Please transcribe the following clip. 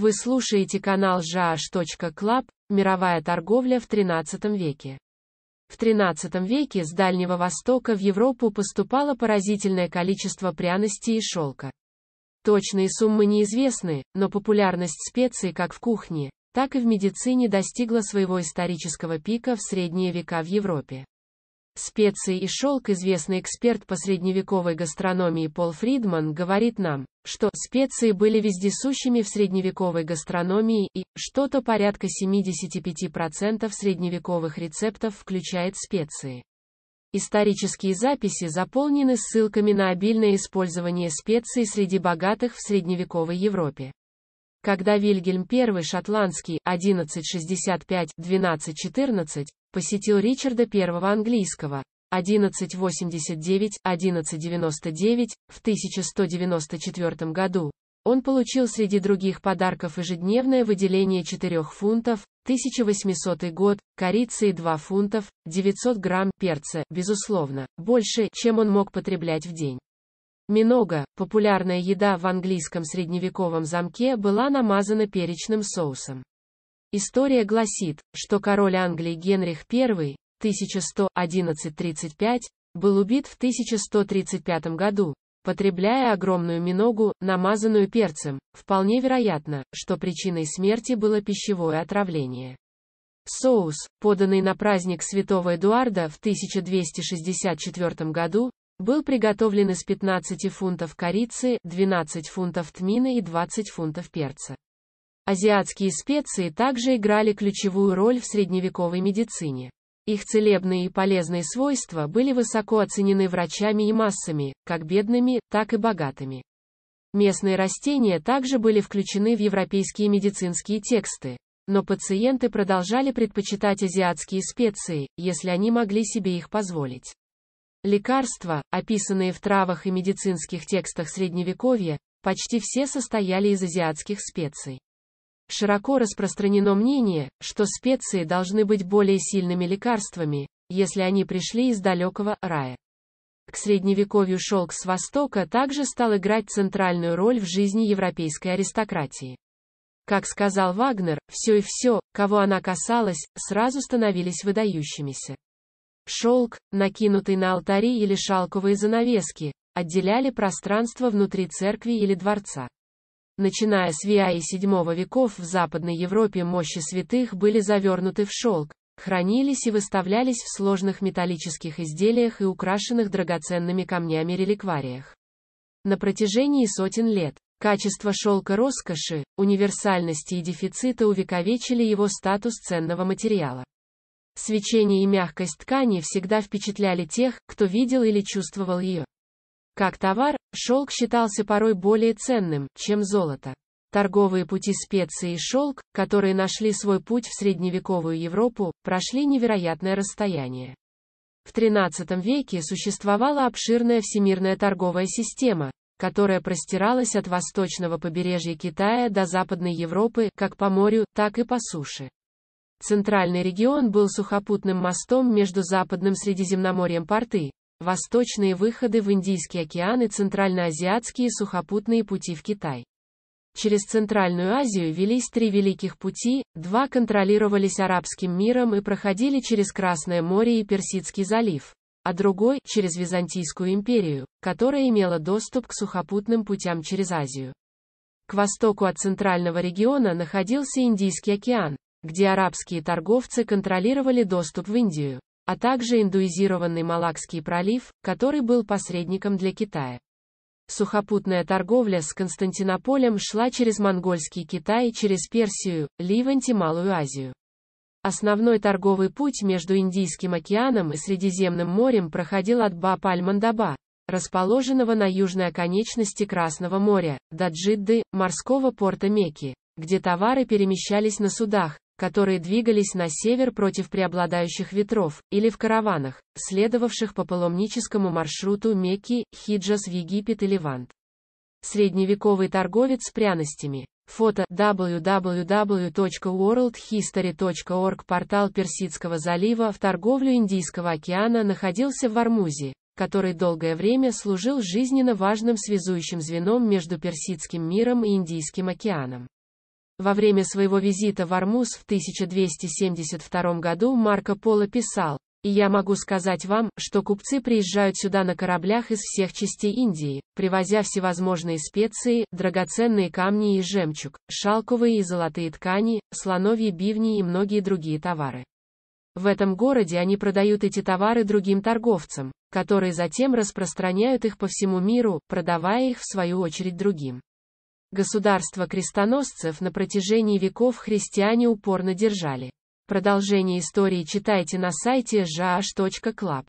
Вы слушаете канал Club. мировая торговля в 13 веке. В 13 веке с Дальнего Востока в Европу поступало поразительное количество пряностей и шелка. Точные суммы неизвестны, но популярность специй как в кухне, так и в медицине достигла своего исторического пика в средние века в Европе. Специи и шелк известный эксперт по средневековой гастрономии Пол Фридман говорит нам, что специи были вездесущими в средневековой гастрономии и что-то порядка 75% средневековых рецептов включает специи. Исторические записи заполнены ссылками на обильное использование специй среди богатых в средневековой Европе. Когда Вильгельм I шотландский 1165-1214 посетил Ричарда I английского, 1189-1199, в 1194 году. Он получил среди других подарков ежедневное выделение 4 фунтов, 1800 год, корицы и 2 фунтов, 900 грамм перца, безусловно, больше, чем он мог потреблять в день. Минога, популярная еда в английском средневековом замке, была намазана перечным соусом. История гласит, что король Англии Генрих I, 1111-35, был убит в 1135 году, потребляя огромную миногу, намазанную перцем. Вполне вероятно, что причиной смерти было пищевое отравление. Соус, поданный на праздник святого Эдуарда в 1264 году, был приготовлен из 15 фунтов корицы, 12 фунтов тмина и 20 фунтов перца. Азиатские специи также играли ключевую роль в средневековой медицине. Их целебные и полезные свойства были высоко оценены врачами и массами, как бедными, так и богатыми. Местные растения также были включены в европейские медицинские тексты, но пациенты продолжали предпочитать азиатские специи, если они могли себе их позволить. Лекарства, описанные в травах и медицинских текстах Средневековья, почти все состояли из азиатских специй. Широко распространено мнение, что специи должны быть более сильными лекарствами, если они пришли из далекого рая. К средневековью шелк с Востока также стал играть центральную роль в жизни европейской аристократии. Как сказал Вагнер, все и все, кого она касалась, сразу становились выдающимися. Шелк, накинутый на алтари или шалковые занавески, отделяли пространство внутри церкви или дворца. Начиная с VIA и VII веков в Западной Европе мощи святых были завернуты в шелк, хранились и выставлялись в сложных металлических изделиях и украшенных драгоценными камнями реликвариях. На протяжении сотен лет качество шелка роскоши, универсальности и дефицита увековечили его статус ценного материала. Свечение и мягкость ткани всегда впечатляли тех, кто видел или чувствовал ее. Как товар, Шелк считался порой более ценным, чем золото. Торговые пути специй и шелк, которые нашли свой путь в средневековую Европу, прошли невероятное расстояние. В XIII веке существовала обширная всемирная торговая система, которая простиралась от восточного побережья Китая до Западной Европы, как по морю, так и по суше. Центральный регион был сухопутным мостом между Западным Средиземноморьем порты, Восточные выходы в Индийский океан и Центральноазиатские сухопутные пути в Китай. Через Центральную Азию велись три великих пути, два контролировались арабским миром и проходили через Красное море и Персидский залив, а другой – через Византийскую империю, которая имела доступ к сухопутным путям через Азию. К востоку от центрального региона находился Индийский океан, где арабские торговцы контролировали доступ в Индию а также индуизированный Малакский пролив, который был посредником для Китая. Сухопутная торговля с Константинополем шла через монгольский Китай, через Персию, Ливанть и Малую Азию. Основной торговый путь между Индийским океаном и Средиземным морем проходил от Баап-аль-Мандаба, расположенного на южной оконечности Красного моря, до Джидды, морского порта Мекки, где товары перемещались на судах, которые двигались на север против преобладающих ветров, или в караванах, следовавших по паломническому маршруту Мекки, Хиджаз в Египет и Левант. Средневековый торговец с пряностями. Фото www.worldhistory.org Портал Персидского залива в торговлю Индийского океана находился в Вармузе, который долгое время служил жизненно важным связующим звеном между Персидским миром и Индийским океаном. Во время своего визита в Армуз в 1272 году Марко Поло писал, «И я могу сказать вам, что купцы приезжают сюда на кораблях из всех частей Индии, привозя всевозможные специи, драгоценные камни и жемчуг, шалковые и золотые ткани, слоновьи бивни и многие другие товары. В этом городе они продают эти товары другим торговцам, которые затем распространяют их по всему миру, продавая их в свою очередь другим. Государство крестоносцев на протяжении веков христиане упорно держали. Продолжение истории читайте на сайте jash.club.